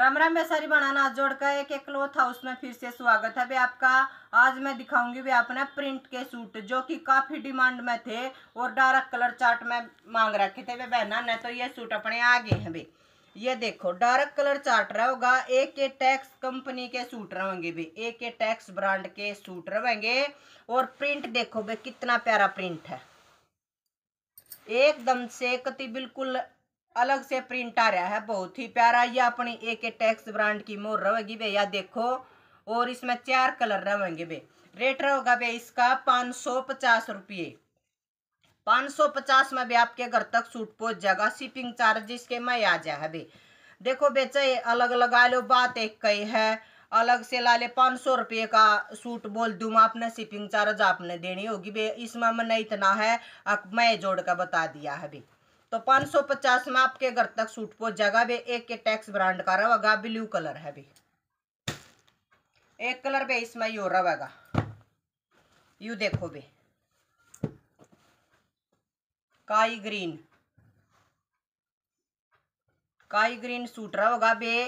राम राम बेसारी बनाना हाथ जोड़ का एक एक क्लोथ हाउस में फिर से स्वागत है भी आपका आज मैं दिखाऊंगी भी अपने प्रिंट के सूट जो कि काफ़ी डिमांड में थे और डार्क कलर चार्ट में मांग रखे थे वे बहना ने तो ये सूट अपने आ गए हैं भाई ये देखो डार्क कलर चार्ट होगा ए के टैक्स कंपनी के सूट रहेंगे भी ए के टैक्स ब्रांड के सूट रहेंगे और प्रिंट देखो भाई कितना प्यारा प्रिंट है एकदम से कति बिल्कुल अलग से प्रिंट आ रहा है बहुत ही प्यारा यह अपनी एक टैक्स ब्रांड की मोर रहेगी भैया देखो और इसमें चार कलर रहेंगे भे रेट रहेगा भे इसका पाँच सौ पचास रुपये पाँच सौ पचास में भी आपके घर तक सूट पहुंच जाएगा शिपिंग चार्ज इसके में आ जाए भे देखो बेचे अलग लगा लो बात एक कई है अलग से ला ले पाँच सौ रुपये का सूट बोल दूँ आपने शिपिंग चार्ज आपने देनी होगी भे इसमें मैं इतना है मैं जोड़ का बता दिया है भाई तो पाँच सौ पचास में आपके घर तक सूट पहुँच जाएगा भी एक के टैक्स ब्रांड का रहेगा ब्लू कलर है भी एक कलर भी इसमें यो रहेगा यू देखो भी काई ग्रीन काई ग्रीन सूट रहेगा बे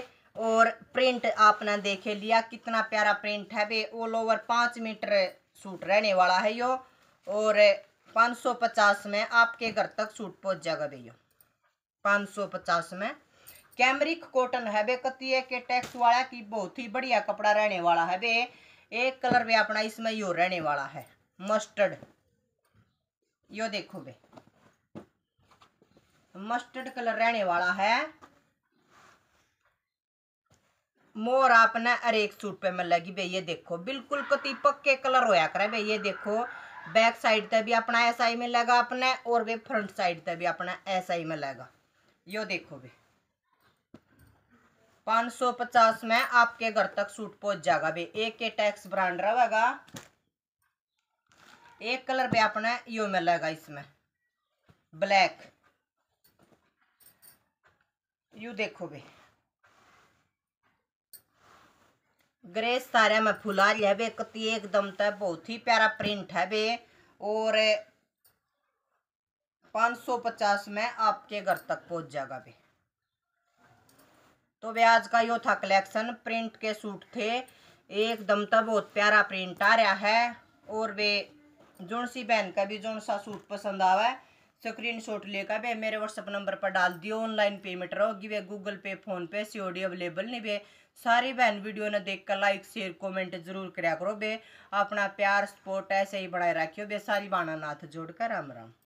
और प्रिंट आपने देखे लिया कितना प्यारा प्रिंट है बे ऑल ओवर पाँच मीटर सूट रहने वाला है यो और 550 में आपके घर तक सूट पहुंच जाएगा भैया 550 में कैमरिक कॉटन है बे है के टैक्स वाला की बहुत ही बढ़िया कपड़ा रहने वाला है बे एक कलर भी अपना इसमें यो रहने वाला है मस्टर्ड यो देखो बे मस्टर्ड कलर रहने वाला है मोर आपने हर एक सूट पे में लगी भई ये देखो बिल्कुल कति पक्के कलर होया करे भई ये देखो बैक साइड ते भी अपना ऐसा ही मिलेगा अपने और वे फ्रंट साइड ते भी अपना ऐसा ही मिलेगा यो देखो भी पाँच सौ पचास में आपके घर तक सूट पहुंच जाएगा भी एक के टैक्स ब्रांड रहेगा एक कलर भी अपना यो मिलेगा इसमें ब्लैक यू देखो भी ग्रे सारे में फुला लिया वे कती तो एकदम तो बहुत ही प्यारा प्रिंट है वे और 550 सौ पचास में आपके घर तक पहुंच जाएगा वे तो वे आज का यो था कलेक्शन प्रिंट के सूट थे एकदम तो बहुत प्यारा प्रिंट आ रहा है और वे जोन सी बहन का भी जोन सा सूट पसंद आवा है स्क्रीन शॉट लेकर वे मेरे व्हाट्सअप नंबर पर डाल दियो ऑनलाइन पेमेंट रहोगी वे Google Pay PhonePe C O D available नहीं वे सारी बहन वीडियो ने देख कर लाइक शेयर कमेंट जरूर कराया करो बे अपना प्यार सपोर्ट ऐसे ही बढ़ाए रखियो बे सारी बाना नाथ जोड़कर राम राम